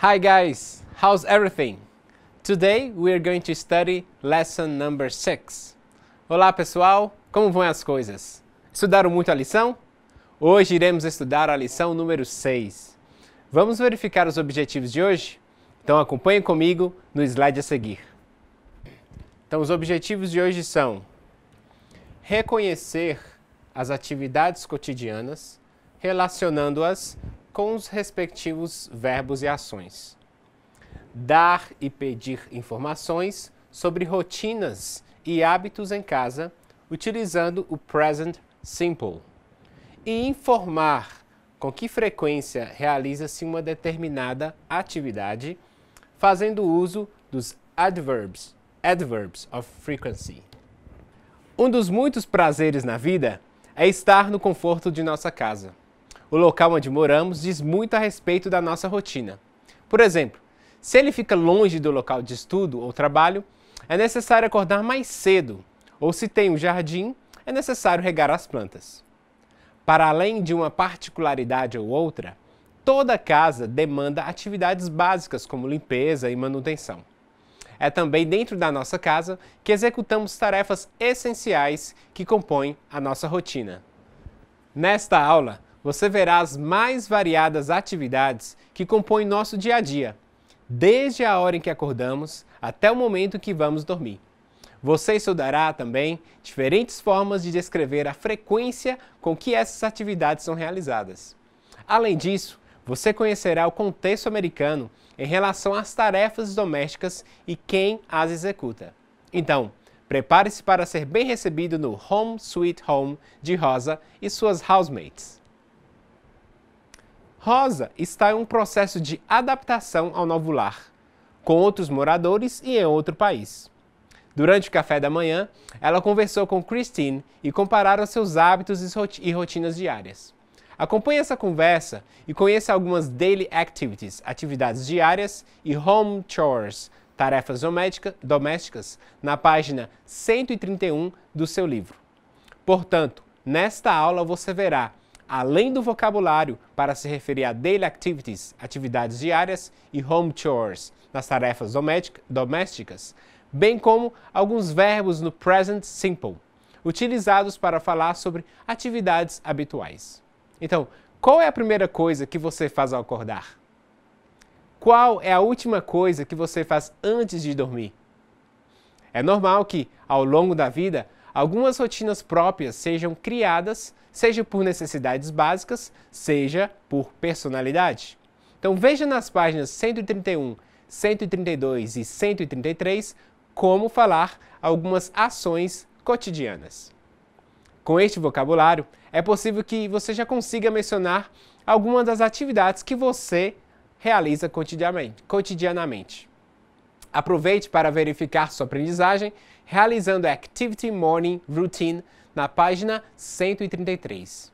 Hi guys, how's everything? Today we are going to study lesson number 6. Olá pessoal, como vão as coisas? Estudaram muito a lição? Hoje iremos estudar a lição número 6. Vamos verificar os objetivos de hoje? Então acompanhe comigo no slide a seguir. Então os objetivos de hoje são reconhecer as atividades cotidianas, relacionando-as com os respectivos verbos e ações. Dar e pedir informações sobre rotinas e hábitos em casa utilizando o present simple. E informar com que frequência realiza-se uma determinada atividade fazendo uso dos adverbs, adverbs of frequency. Um dos muitos prazeres na vida é estar no conforto de nossa casa. O local onde moramos diz muito a respeito da nossa rotina. Por exemplo, se ele fica longe do local de estudo ou trabalho, é necessário acordar mais cedo, ou se tem um jardim, é necessário regar as plantas. Para além de uma particularidade ou outra, toda casa demanda atividades básicas como limpeza e manutenção. É também dentro da nossa casa que executamos tarefas essenciais que compõem a nossa rotina. Nesta aula, você verá as mais variadas atividades que compõem nosso dia a dia, desde a hora em que acordamos até o momento que vamos dormir. Você estudará também diferentes formas de descrever a frequência com que essas atividades são realizadas. Além disso, você conhecerá o contexto americano em relação às tarefas domésticas e quem as executa. Então, prepare-se para ser bem recebido no Home Sweet Home de Rosa e suas housemates. Rosa está em um processo de adaptação ao novo lar, com outros moradores e em outro país. Durante o café da manhã, ela conversou com Christine e compararam seus hábitos e rotinas diárias. Acompanhe essa conversa e conheça algumas daily activities, atividades diárias e home chores, tarefas domésticas, na página 131 do seu livro. Portanto, nesta aula você verá além do vocabulário para se referir a daily activities, atividades diárias, e home chores, nas tarefas domésticas, bem como alguns verbos no present simple, utilizados para falar sobre atividades habituais. Então, qual é a primeira coisa que você faz ao acordar? Qual é a última coisa que você faz antes de dormir? É normal que, ao longo da vida, algumas rotinas próprias sejam criadas, seja por necessidades básicas, seja por personalidade. Então veja nas páginas 131, 132 e 133 como falar algumas ações cotidianas. Com este vocabulário, é possível que você já consiga mencionar algumas das atividades que você realiza cotidianamente. Aproveite para verificar sua aprendizagem realizando a Activity Morning Routine na página 133.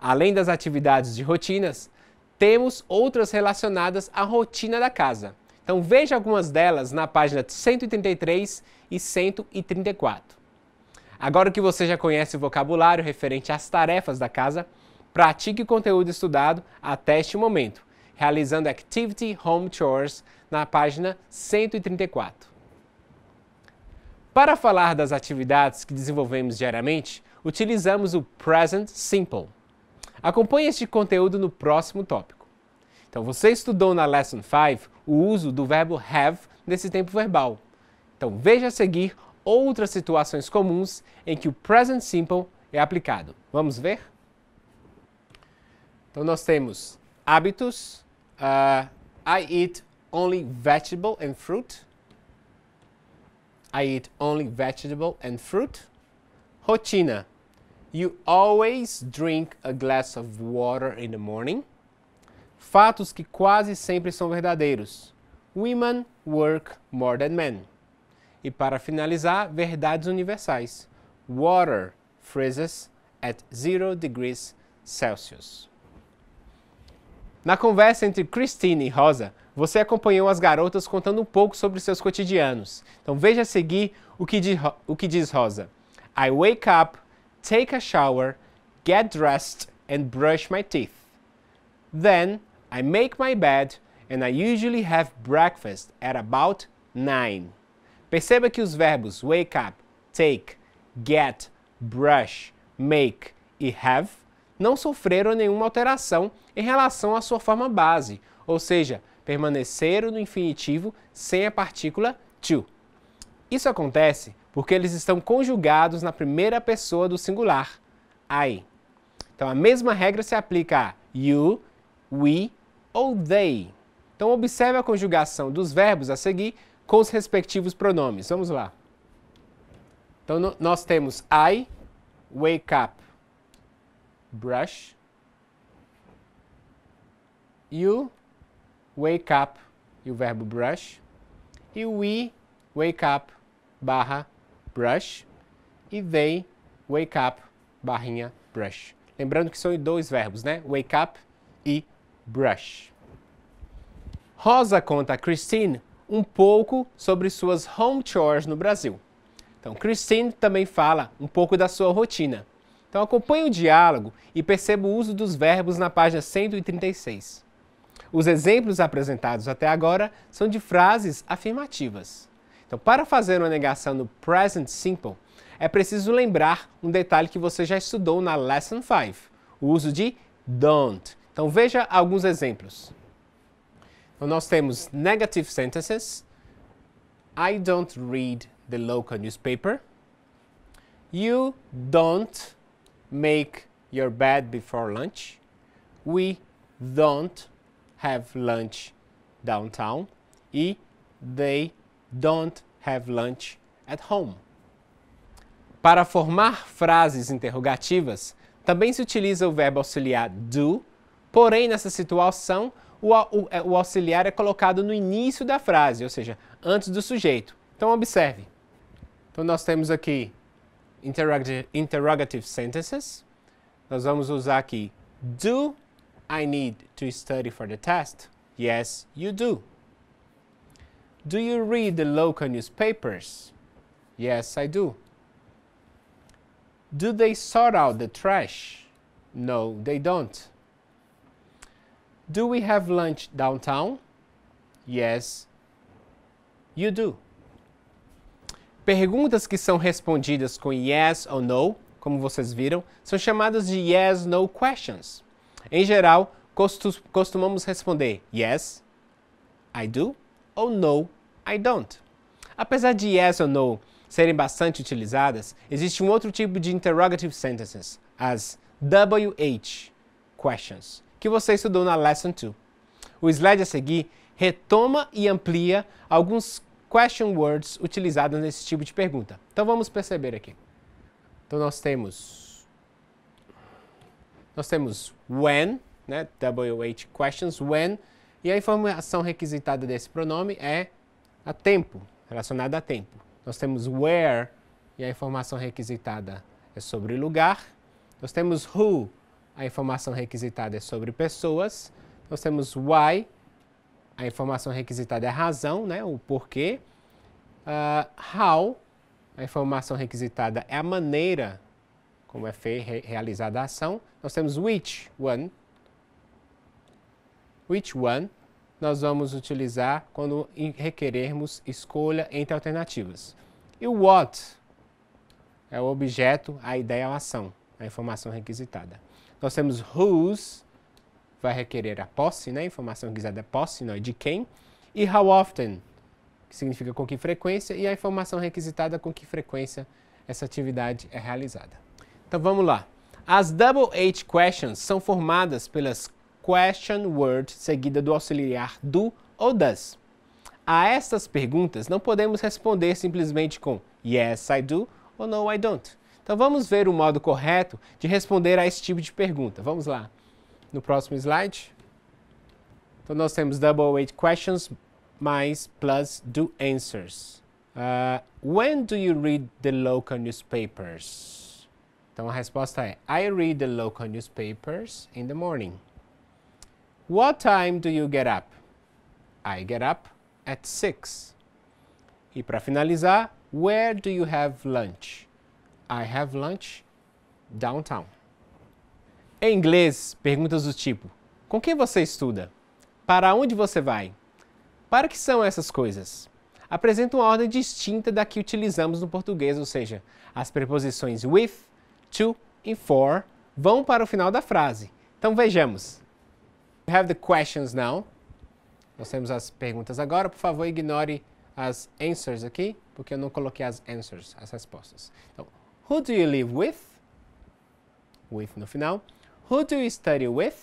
Além das atividades de rotinas, temos outras relacionadas à rotina da casa. Então veja algumas delas na página 133 e 134. Agora que você já conhece o vocabulário referente às tarefas da casa, pratique o conteúdo estudado até este momento, realizando Activity Home Chores na página 134. Para falar das atividades que desenvolvemos diariamente, utilizamos o Present Simple. Acompanhe este conteúdo no próximo tópico. Então, você estudou na Lesson 5 o uso do verbo have nesse tempo verbal. Então, veja a seguir outras situações comuns em que o Present Simple é aplicado. Vamos ver? Então, nós temos hábitos, uh, I eat only vegetable and fruit, I eat only vegetable and fruit. Rotina. You always drink a glass of water in the morning. Fatos que quase sempre são verdadeiros. Women work more than men. E para finalizar, verdades universais. Water freezes at zero degrees Celsius. Na conversa entre Christine e Rosa, você acompanhou as garotas contando um pouco sobre seus cotidianos. Então veja a seguir o que diz, o que diz Rosa. I wake up, take a shower, get dressed and brush my teeth. Then I make my bed and I usually have breakfast at about 9. Perceba que os verbos wake up, take, get, brush, make e have não sofreram nenhuma alteração em relação à sua forma base, ou seja, permaneceram no infinitivo sem a partícula to. Isso acontece porque eles estão conjugados na primeira pessoa do singular, I. Então a mesma regra se aplica a you, we ou they. Então observe a conjugação dos verbos a seguir com os respectivos pronomes. Vamos lá. Então no, nós temos I, wake up, brush. You, wake up e o verbo brush. E we wake up barra brush. E they wake up barrinha brush. Lembrando que são dois verbos, né? Wake up e brush. Rosa conta a Christine um pouco sobre suas home chores no Brasil. Então, Christine também fala um pouco da sua rotina. Então, acompanhe o diálogo e perceba o uso dos verbos na página 136. Os exemplos apresentados até agora são de frases afirmativas. Então, para fazer uma negação no present simple, é preciso lembrar um detalhe que você já estudou na Lesson 5, o uso de don't. Então, veja alguns exemplos. Então, nós temos negative sentences. I don't read the local newspaper. You don't make your bed before lunch. We don't have lunch downtown e they don't have lunch at home. Para formar frases interrogativas, também se utiliza o verbo auxiliar do, porém, nessa situação, o, o, é, o auxiliar é colocado no início da frase, ou seja, antes do sujeito. Então, observe. Então, nós temos aqui interrogative sentences. Nós vamos usar aqui do I need to study for the test? Yes, you do. Do you read the local newspapers? Yes, I do. Do they sort out the trash? No, they don't. Do we have lunch downtown? Yes, you do. Perguntas que são respondidas com yes ou no, como vocês viram, são chamadas de yes no questions. Em geral, costumamos responder yes, I do ou no, I don't. Apesar de yes ou no serem bastante utilizadas, existe um outro tipo de interrogative sentences, as WH questions, que você estudou na Lesson 2. O slide a seguir retoma e amplia alguns question words utilizados nesse tipo de pergunta. Então vamos perceber aqui. Então nós temos nós temos when, né? WH questions, when, e a informação requisitada desse pronome é a tempo, relacionada a tempo. Nós temos where, e a informação requisitada é sobre lugar. Nós temos who, a informação requisitada é sobre pessoas. Nós temos why, a informação requisitada é a razão, né, o porquê. Uh, how, a informação requisitada é a maneira como é feita, realizada a ação. Nós temos which one. Which one nós vamos utilizar quando requerermos escolha entre alternativas. E o what é o objeto, a ideia ou a ação, a informação requisitada. Nós temos whose, vai requerer a posse, né? A informação requisitada é posse, não é de quem. E how often, que significa com que frequência, e a informação requisitada com que frequência essa atividade é realizada. Então vamos lá. As double H questions são formadas pelas question word seguida do auxiliar do ou das. A estas perguntas não podemos responder simplesmente com yes I do ou no I don't. Então vamos ver o modo correto de responder a esse tipo de pergunta. Vamos lá. No próximo slide. Então nós temos double H questions mais plus do answers. Uh, when do you read the local newspapers? Então a resposta é: I read the local newspapers in the morning. What time do you get up? I get up at 6. E para finalizar, where do you have lunch? I have lunch downtown. Em inglês, perguntas do tipo: Com quem você estuda? Para onde você vai? Para que são essas coisas? Apresenta uma ordem distinta da que utilizamos no português, ou seja, as preposições with, to e for vão para o final da frase. Então vejamos. We have the questions now. Nós temos as perguntas agora. Por favor, ignore as answers aqui, porque eu não coloquei as answers, as respostas. Então, who do you live with? With no final. Who do you study with?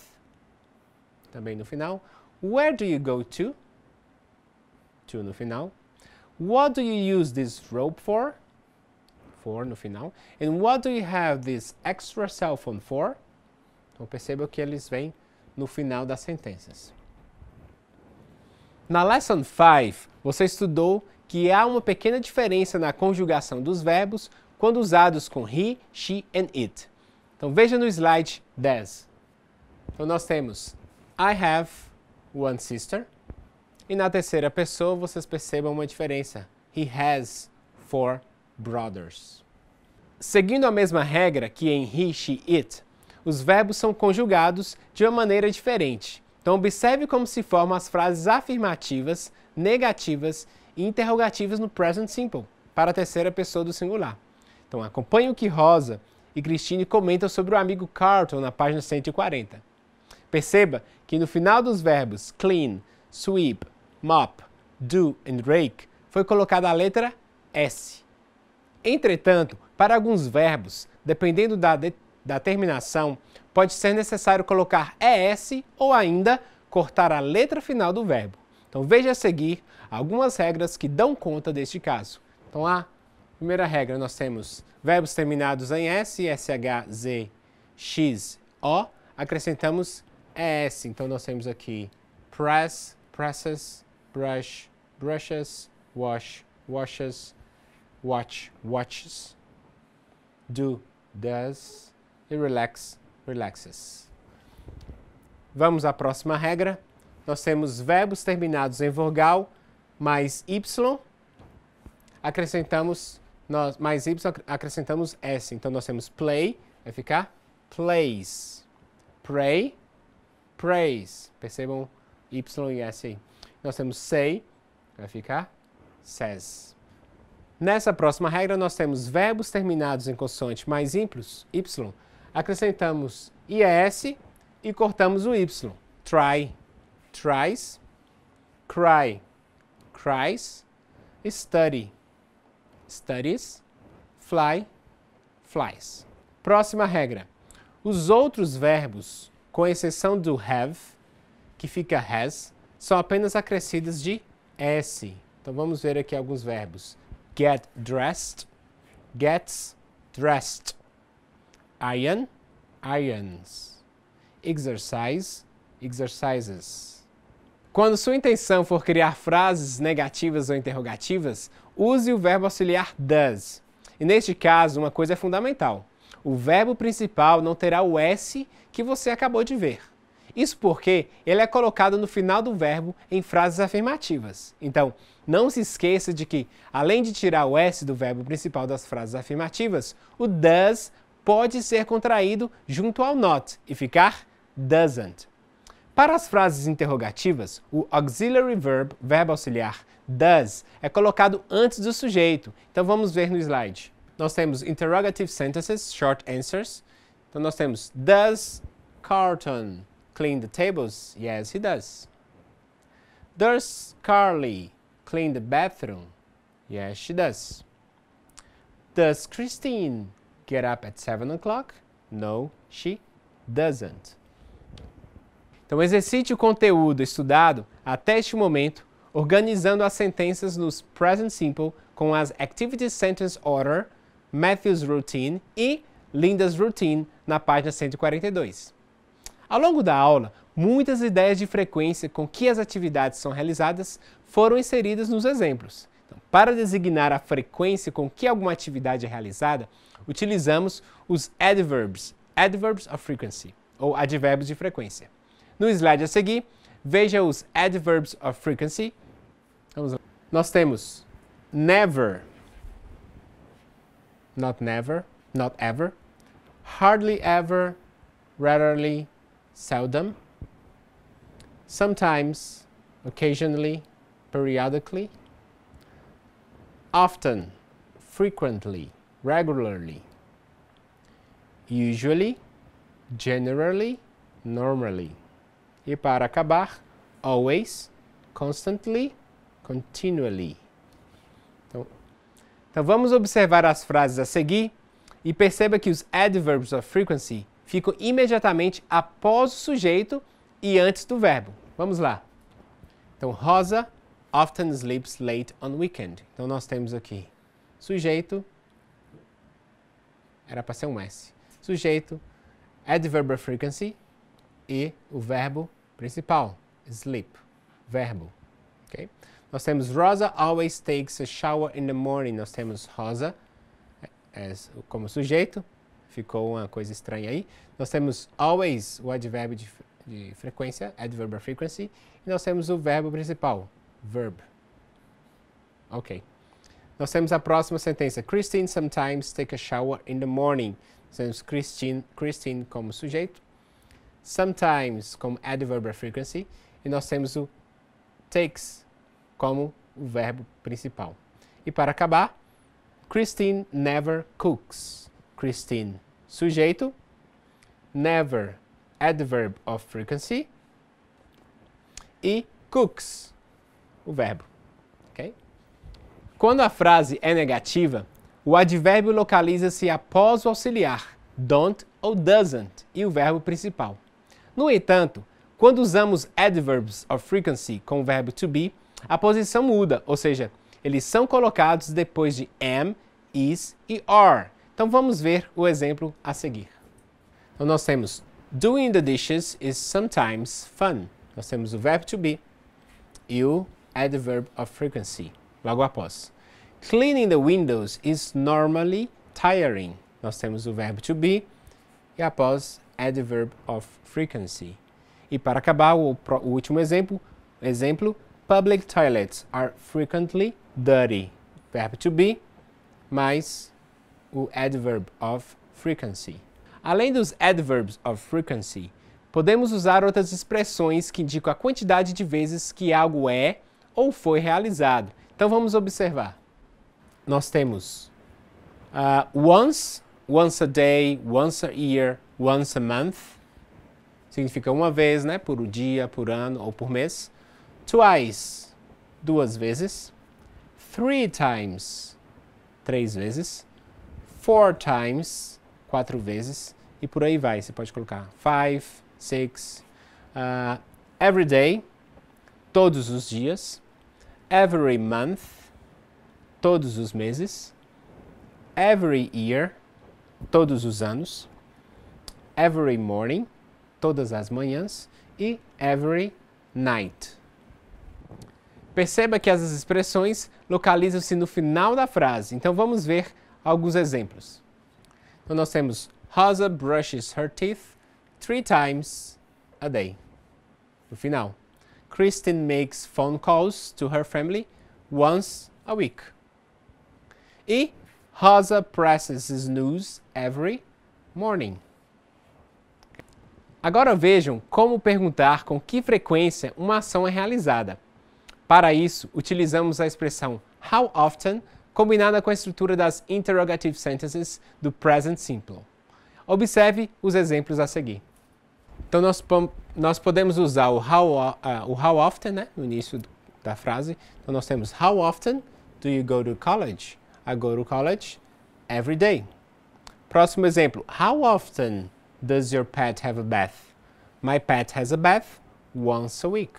Também no final. Where do you go to? To no final. What do you use this rope for? for no final. And what do you have this extra cell phone for? Então perceba que eles vêm no final das sentenças. Na lesson 5, você estudou que há uma pequena diferença na conjugação dos verbos quando usados com he, she and it. Então veja no slide 10. Então nós temos I have one sister. E na terceira pessoa vocês percebam uma diferença. He has four brothers. Seguindo a mesma regra que em he, she, it, os verbos são conjugados de uma maneira diferente. Então observe como se formam as frases afirmativas, negativas e interrogativas no present simple, para a terceira pessoa do singular. Então acompanhe o que Rosa e Christine comentam sobre o amigo Carlton na página 140. Perceba que no final dos verbos clean, sweep, mop, do e rake foi colocada a letra S. Entretanto, para alguns verbos, dependendo da, de, da terminação, pode ser necessário colocar ES ou ainda cortar a letra final do verbo. Então veja a seguir algumas regras que dão conta deste caso. Então a primeira regra nós temos verbos terminados em S, SH, Z, X, O, acrescentamos ES. Então nós temos aqui press, presses, brush, brushes, wash, washes, watch watches, do does e relax relaxes. Vamos à próxima regra. Nós temos verbos terminados em vogal mais y, acrescentamos nós, mais y, acrescentamos s. Então nós temos play, vai ficar plays, pray, praise. Percebam y e s aí. Nós temos say, vai ficar says. Nessa próxima regra, nós temos verbos terminados em consoante mais ímplos y, acrescentamos IES e cortamos o y. Try, tries, cry, cries, study, studies, fly, flies. Próxima regra. Os outros verbos, com exceção do have, que fica has, são apenas acrescidos de s. Então vamos ver aqui alguns verbos get dressed, gets dressed. Iron, irons. Exercise, exercises. Quando sua intenção for criar frases negativas ou interrogativas, use o verbo auxiliar does. E neste caso, uma coisa é fundamental: o verbo principal não terá o S que você acabou de ver. Isso porque ele é colocado no final do verbo em frases afirmativas. Então, não se esqueça de que, além de tirar o S do verbo principal das frases afirmativas, o does pode ser contraído junto ao not e ficar doesn't. Para as frases interrogativas, o auxiliary verb, verbo auxiliar, does, é colocado antes do sujeito. Então vamos ver no slide. Nós temos interrogative sentences, short answers. Então nós temos does Carlton clean the tables? Yes, he does. Does Carly clean the bathroom? Yes, she does. Does Christine get up at 7 o'clock? No, she doesn't. Então, exercite o conteúdo estudado até este momento, organizando as sentenças nos Present Simple com as Activity Sentence Order, Matthew's Routine e Linda's Routine na página 142. Ao longo da aula, muitas ideias de frequência com que as atividades são realizadas foram inseridas nos exemplos. Então, para designar a frequência com que alguma atividade é realizada, utilizamos os adverbs, adverbs of frequency, ou advérbios de frequência. No slide a seguir, veja os adverbs of frequency. Nós temos never, not never, not ever, hardly ever, rarely, seldom, sometimes, occasionally, periodically, often, frequently, regularly, usually, generally, normally. E para acabar, always, constantly, continually. Então, então vamos observar as frases a seguir e perceba que os adverbs of frequency ficam imediatamente após o sujeito e antes do verbo. Vamos lá. Então, Rosa often sleeps late on weekend. Então, nós temos aqui sujeito, era para ser um S. Sujeito, adverb frequency e o verbo principal, sleep, verbo. Okay? Nós temos Rosa always takes a shower in the morning. Nós temos Rosa eh, como sujeito, Ficou uma coisa estranha aí. Nós temos always, o adverbio de, de frequência, adverb of frequency, e nós temos o verbo principal, verb. Ok. Nós temos a próxima sentença. Christine sometimes take a shower in the morning. Nós temos Christine, Christine como sujeito, sometimes como adverb of frequency, e nós temos o takes como o verbo principal. E para acabar, Christine never cooks. Christine, sujeito. Never, adverb of frequency. E cooks, o verbo. Ok? Quando a frase é negativa, o advérbio localiza-se após o auxiliar, don't ou doesn't, e o verbo principal. No entanto, quando usamos adverbs of frequency com o verbo to be, a posição muda, ou seja, eles são colocados depois de am, is e are. Então vamos ver o exemplo a seguir. Então nós temos doing the dishes is sometimes fun. Nós temos o verbo to be e o adverb of frequency logo após. Cleaning the windows is normally tiring. Nós temos o verbo to be e após adverb of frequency. E para acabar o, o último exemplo, exemplo public toilets are frequently dirty. Verbo to be mais o adverb of frequency. Além dos adverbs of frequency, podemos usar outras expressões que indicam a quantidade de vezes que algo é ou foi realizado. Então vamos observar. Nós temos uh, once, once a day, once a year, once a month. Significa uma vez, né? Por dia, por ano ou por mês. Twice, duas vezes. Three times, três vezes four times, quatro vezes, e por aí vai. Você pode colocar five, six, uh, every day, todos os dias, every month, todos os meses, every year, todos os anos, every morning, todas as manhãs, e every night. Perceba que essas expressões localizam-se no final da frase, então vamos ver alguns exemplos. Então, nós temos Rosa brushes her teeth three times a day. No final. Kristen makes phone calls to her family once a week. E Rosa presses snooze every morning. Agora vejam como perguntar com que frequência uma ação é realizada. Para isso, utilizamos a expressão how often combinada com a estrutura das interrogative sentences do present simple. Observe os exemplos a seguir. Então, nós, nós podemos usar o how, uh, o how often né, no início da frase. Então, nós temos How often do you go to college? I go to college every day. Próximo exemplo. How often does your pet have a bath? My pet has a bath once a week.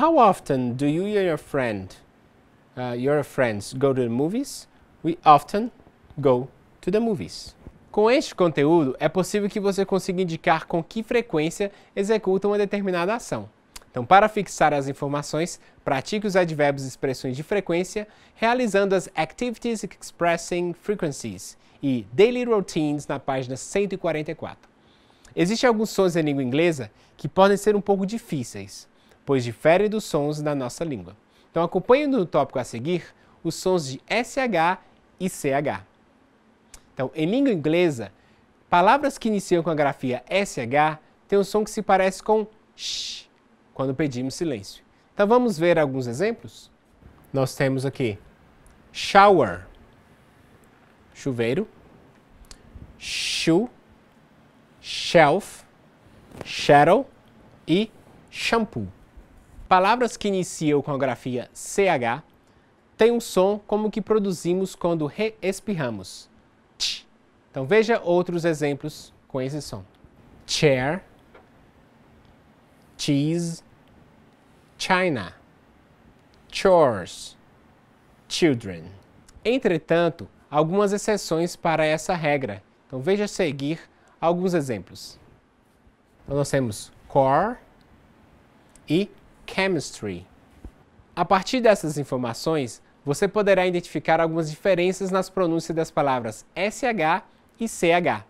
How often do you and your friend uh, your friends go to the movies, we often go to the movies. Com este conteúdo, é possível que você consiga indicar com que frequência executa uma determinada ação. Então, para fixar as informações, pratique os advérbios e expressões de frequência, realizando as Activities Expressing Frequencies e Daily Routines na página 144. Existem alguns sons em língua inglesa que podem ser um pouco difíceis, pois diferem dos sons da nossa língua. Então acompanhe no tópico a seguir os sons de SH e CH. Então, em língua inglesa, palavras que iniciam com a grafia SH têm um som que se parece com sh quando pedimos silêncio. Então vamos ver alguns exemplos? Nós temos aqui shower, chuveiro, shoe, shelf, shadow e shampoo. Palavras que iniciam com a grafia CH têm um som como o que produzimos quando reespirramos. Então veja outros exemplos com esse som. Chair, cheese, China, chores, children. Entretanto, algumas exceções para essa regra. Então veja a seguir alguns exemplos. Então nós temos core e Chemistry. A partir dessas informações, você poderá identificar algumas diferenças nas pronúncias das palavras SH e CH.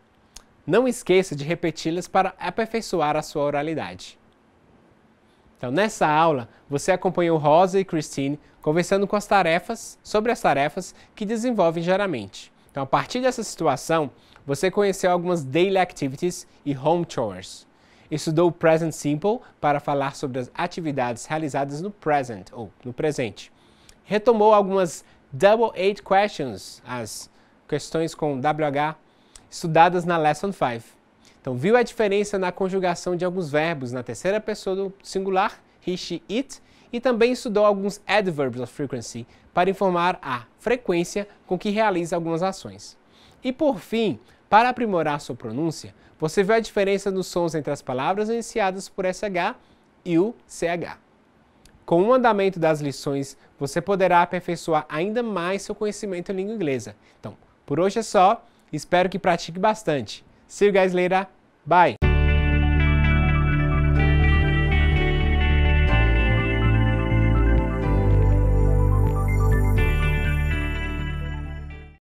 Não esqueça de repeti-las para aperfeiçoar a sua oralidade. Então, nessa aula, você acompanhou Rosa e Christine conversando com as tarefas, sobre as tarefas que desenvolvem geralmente. Então, a partir dessa situação, você conheceu algumas daily activities e home chores estudou o present simple para falar sobre as atividades realizadas no present ou no presente. Retomou algumas double eight questions, as questões com WH estudadas na lesson 5. Então, viu a diferença na conjugação de alguns verbos na terceira pessoa do singular, he, she, it, e também estudou alguns adverbs of frequency para informar a frequência com que realiza algumas ações. E por fim, para aprimorar sua pronúncia, você vê a diferença nos sons entre as palavras iniciadas por SH e o CH. Com o andamento das lições, você poderá aperfeiçoar ainda mais seu conhecimento em língua inglesa. Então, por hoje é só. Espero que pratique bastante. See you guys later. Bye!